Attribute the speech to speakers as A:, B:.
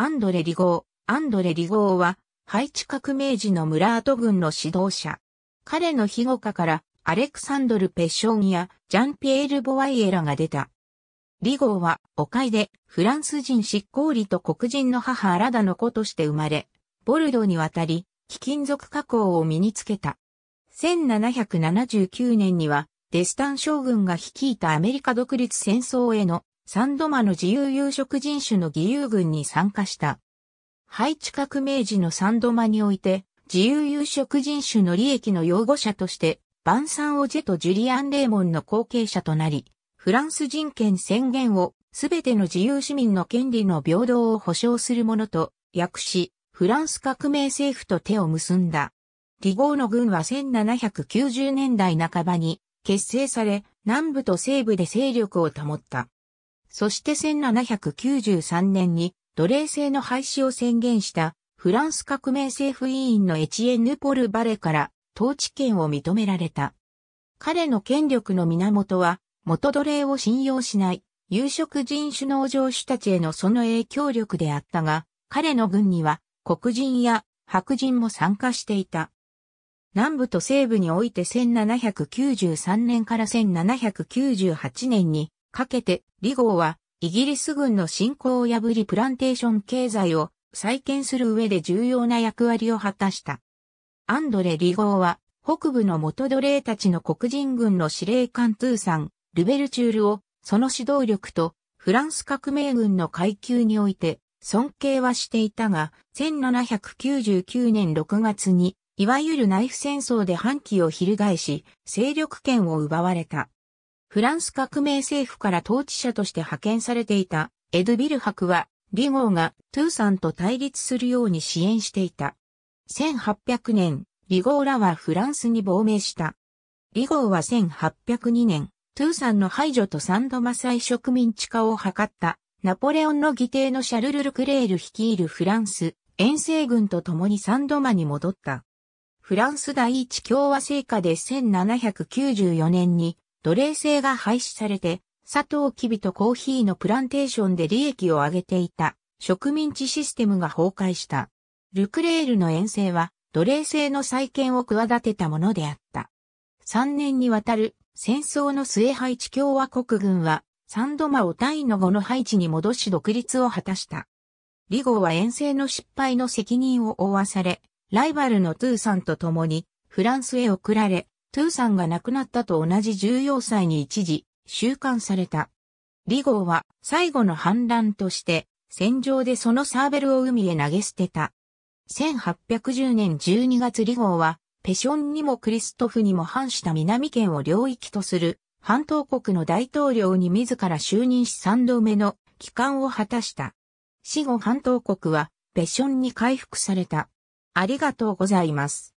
A: アンドレ・リゴー。アンドレ・リゴーは、ハイチ革命時のムラート軍の指導者。彼の庇護下から、アレクサンドル・ペッションやジャンピエール・ボワイエラが出た。リゴーは、オカイで、フランス人執行理と黒人の母アラダの子として生まれ、ボルドに渡り、貴金属加工を身につけた。1779年には、デスタン将軍が率いたアメリカ独立戦争への三度間の自由有色人種の義勇軍に参加した。ハイチ革命時の三度間において、自由有色人種の利益の擁護者として、バンサン・オジェとジュリアン・レーモンの後継者となり、フランス人権宣言をすべての自由市民の権利の平等を保障するものと訳し、フランス革命政府と手を結んだ。リゴーの軍は1790年代半ばに結成され、南部と西部で勢力を保った。そして1793年に奴隷制の廃止を宣言したフランス革命政府委員のエチエヌ・ポル・バレから統治権を認められた。彼の権力の源は元奴隷を信用しない有色人種農場主たちへのその影響力であったが、彼の軍には黒人や白人も参加していた。南部と西部において1793年から1798年にかけて、リゴーは、イギリス軍の侵攻を破りプランテーション経済を再建する上で重要な役割を果たした。アンドレ・リゴーは、北部の元奴隷たちの黒人軍の司令官トゥーさん、ルベルチュールを、その指導力と、フランス革命軍の階級において、尊敬はしていたが、1799年6月に、いわゆる内フ戦争で反旗を翻し、勢力圏を奪われた。フランス革命政府から統治者として派遣されていたエドビル博は、リゴーがトゥーさんと対立するように支援していた。1800年、リゴーらはフランスに亡命した。リゴーは1802年、トゥーさんの排除とサンドマサイ植民地化を図ったナポレオンの義弟のシャルル・ルクレール率いるフランス、遠征軍と共にサンドマに戻った。フランス第一共和政下で1794年に奴隷制が廃止されて、佐藤キビとコーヒーのプランテーションで利益を上げていた植民地システムが崩壊した。ルクレールの遠征は奴隷制の再建を企てたものであった。3年にわたる戦争の末ハイチ共和国軍はン度間を単位の後のハイチに戻し独立を果たした。リゴは遠征の失敗の責任を負わされ、ライバルのトゥーさんと共にフランスへ送られ、トゥーさんが亡くなったと同じ14歳に一時、収監された。リゴーは最後の反乱として、戦場でそのサーベルを海へ投げ捨てた。1810年12月リゴーは、ペションにもクリストフにも反した南県を領域とする、半島国の大統領に自ら就任し3度目の帰還を果たした。死後半島国は、ペションに回復された。ありがとうございます。